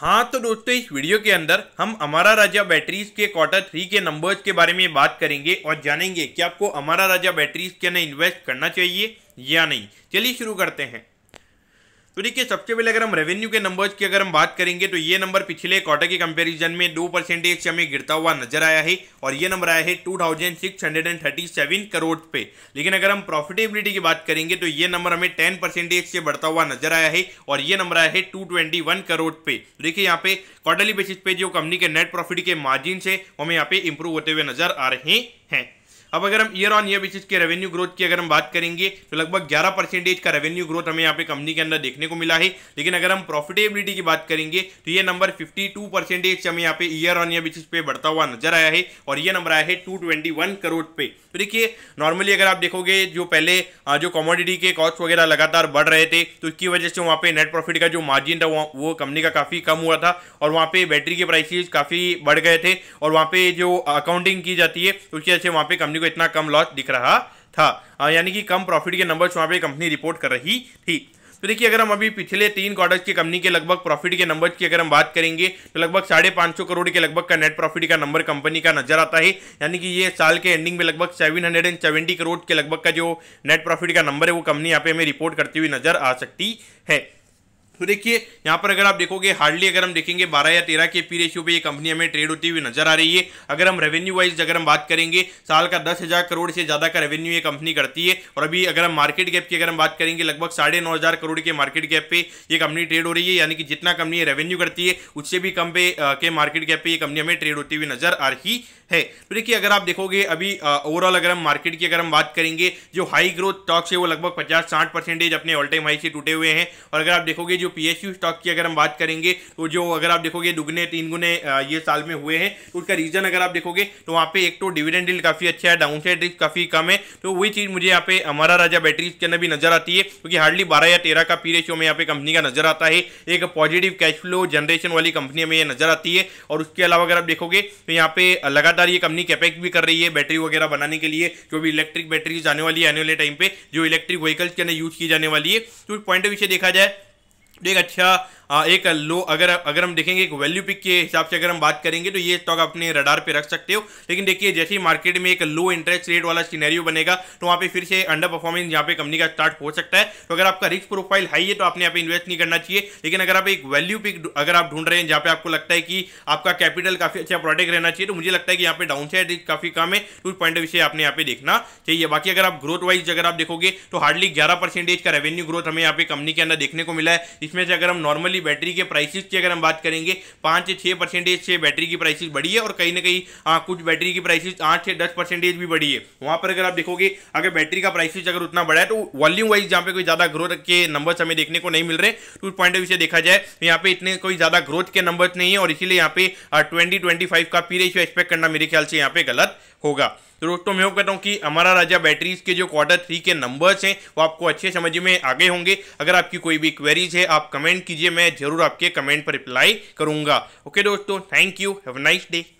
हाँ तो दोस्तों इस वीडियो के अंदर हम हमारा राजा बैटरीज के क्वार्टर थ्री के नंबर्स के बारे में बात करेंगे और जानेंगे कि आपको हमारा राजा बैटरीज के अंदर इन्वेस्ट करना चाहिए या नहीं चलिए शुरू करते हैं तो देखिए सबसे पहले अगर हम रेवेन्यू के नंबर्स की अगर हम बात करेंगे तो ये नंबर पिछले क्वार्टर के कंपैरिजन में दो परसेंटेज हमें गिरता हुआ नजर आया है और ये नंबर आया है two thousand six hundred and thirty seven crore पे लेकिन अगर हम प्रॉफिटेबिलिटी की बात करेंगे तो ये नंबर हमें टेन परसेंटेज से बढ़ता हुआ नजर आया है और ये नंबर आया है टू ट्वेंटी वन करोड़ पे तो देखिए यहाँ पे क्वार्टरली बेसिस पे जो कंपनी के नेट प्रॉफिट के मार्जिन है हमें यहाँ पे इंप्रूव होते हुए नजर आ रहे हैं अब अगर हम ईयर ऑन ईयर बेसिस के रेवेन्यू ग्रोथ की अगर हम बात करेंगे तो लगभग 11 परसेंटेज का रेवेन्यू ग्रोथ हमें यहाँ पे कंपनी के अंदर देखने को मिला है लेकिन अगर हम प्रॉफिटेबिलिटी की बात करेंगे तो ये नंबर 52 परसेंटेज हमें यहाँ पे ईयर ऑन ईयर बेसिस पे बढ़ता हुआ नजर आया है और ये नंबर आया है टू करोड़ पे तो देखिए नॉर्मली अगर आप देखोगे जो पहले जो कॉमोडिटी के कॉस्ट वगैरह लगातार बढ़ रहे थे तो उसकी वजह से वहाँ पे नेट प्रॉफिट का जो मार्जिन था वो कंपनी का काफ़ी कम हुआ था और वहाँ पे बैटरी के प्राइसिस काफ़ी बढ़ गए थे और वहाँ पे जो अकाउंटिंग की जाती है तो उसकी वजह से वहाँ पे कंपनी कंपनी को इतना कम लॉस दिख रहा था यानी कि कम प्रॉफिट के नंबर्स वहाँ पे कंपनी रिपोर्ट कर रही थी तो देखिए अगर हम अभी पिछले तीन क्वार्टर्स की कंपनी के लगभग प्रॉफिट के नंबर्स की अगर हम बात करेंगे तो लगभग साढ़े पाँच सौ करोड़ के लगभग का नेट प्रॉफिट का नंबर कंपनी का नजर आता है यानी कि ये साल के एंडिंग में लगभग seven hundred and seventy crore के लगभग का जो नेट प्रॉफिट का नंबर है वो कंपनी यहाँ पे हमें रिपोर्ट करती हुई नजर आ सकती है तो देखिए यहाँ पर अगर आप देखोगे हार्डली अगर हम देखेंगे 12 या 13 के पी रेशियो पे ये कंपनी हमें ट्रेड होती हुई नजर आ रही है अगर हम रेवेन्यू वाइज अगर हम बात करेंगे साल का दस हज़ार करोड़ से ज़्यादा का रेवेन्यू ये कंपनी करती है और अभी अगर हम मार्केट गैप की अगर हम बात करेंगे लगभग साढ़े नौ हज़ार करोड़ के मार्केट गैप पे ये कंपनी ट्रेड हो रही है यानी कि जितना कंपनी रेवेन्यू करती है उससे भी कम पे के मार्केट गैप पे ये कंपनी हमें ट्रेड होती हुई नजर आ रही है तो देखिए अगर आप देखोगे अभी ओवरऑल अगर हम मार्केट की अगर हम बात करेंगे जो हाई ग्रोथ स्टॉक्स है वो लगभग पचास साठ परसेंटेज अपने ऑल टाइम हाई से टूटे हुए हैं और अगर आप देखोगे जो पीएसयू स्टॉक की अगर हम बात करेंगे तो जो अगर आप देखोगे दुगने तीन गुने ये साल में हुए हैं तो उसका रीजन अगर आप देखोगे तो वहाँ पे एक तो डिविडेंड डील काफ़ी अच्छा है डाउन साइड रिस्क काफ़ी कम है तो वही चीज़ मुझे यहाँ पे हमारा राजा बैटरीज के अंदर भी नजर आती है क्योंकि हार्डली बारह या तेरह का पी रेशियो में यहाँ पे कंपनी का नजर आता है एक पॉजिटिव कैश फ्लो जनरेशन वाली कंपनी हमें यह नजर आती है और उसके अलावा अगर आप देखोगे तो यहाँ पे लगातार ये कंपनी कैपेक्स भी कर रही है बैटरी वगैरह बनाने के लिए जो भी इलेक्ट्रिक बैटरीज आने वाली है आने वाले टाइम पे जो इलेक्ट्रिक व्हीकल्स के अंदर यूज की जाने वाली है तो पॉइंट ऑफ व्यू से देखा जाए एक अच्छा हाँ, एक लो अगर अगर हम देखेंगे एक वैल्यू पिक के हिसाब से अगर हम बात करेंगे तो ये स्टॉक अपने रडार पे रख सकते हो लेकिन देखिए जैसे ही मार्केट में एक लो इंटरेस्ट रेट वाला सीनेरियो बनेगा तो वहाँ पे फिर से अंडर परफॉर्मेंस यहाँ पे कंपनी का स्टार्ट हो सकता है तो अगर आपका रिस्क प्रोफाइल हाई है तो आपने यहाँ पे इन्वेस्ट नहीं करना चाहिए लेकिन अगर आप एक वैल्यू पिक अगर आप ढूंढ रहे हैं जहाँ पे आपको लगता है कि आपका कैपिटल काफी अच्छा प्रोडक्ट रहना चाहिए तो मुझे लगता है कि यहाँ पे डाउन साइड रिस्क काफी कम है तो उस पॉइंट ऑफ व्यू आपने यहाँ पे देखना चाहिए बाकी अगर आप ग्रोथ वाइज अगर आप देखोगे तो हार्डली ग्यारह परसेंटेज का रेवेन्यू ग्रोथ हमें यहाँ पे कंपनी के अंदर देखने को मिला है इसमें से अगर हम नॉर्मली हमारी बैटरी के प्राइसिस की अगर हम बात करेंगे पाँच से छः परसेंटेज से बैटरी की प्राइसिस बढ़ी है और कहीं ना कहीं हाँ, कुछ बैटरी की प्राइसिस आठ से दस परसेंटेज भी बढ़ी है वहाँ पर अगर आप देखोगे अगर बैटरी का प्राइसिस अगर उतना बढ़ा है तो वॉल्यूम वाइज जहाँ पे कोई ज़्यादा ग्रोथ के नंबर्स हमें देखने को नहीं मिल रहे तो उस पॉइंट ऑफ व्यू से देखा जाए यहाँ पे इतने कोई ज़्यादा ग्रोथ के नंबर्स नहीं है और इसीलिए यहाँ पे ट्वेंटी ट्वेंटी फाइव का पी रेशियो एक्सपेक्ट करना मेरे ख्याल से यहाँ पे गलत होगा तो दोस्तों मैं कहता हूँ कि हमारा राजा बैटरीज के जो क्वार्टर थ्री के नंबर्स हैं वो आपको अच्छे समझ में आगे होंगे अगर आपकी कोई भी क्वेरीज है आप कमेंट कीजिए मैं जरूर आपके कमेंट पर रिप्लाई करूंगा ओके दोस्तों thank you have nice day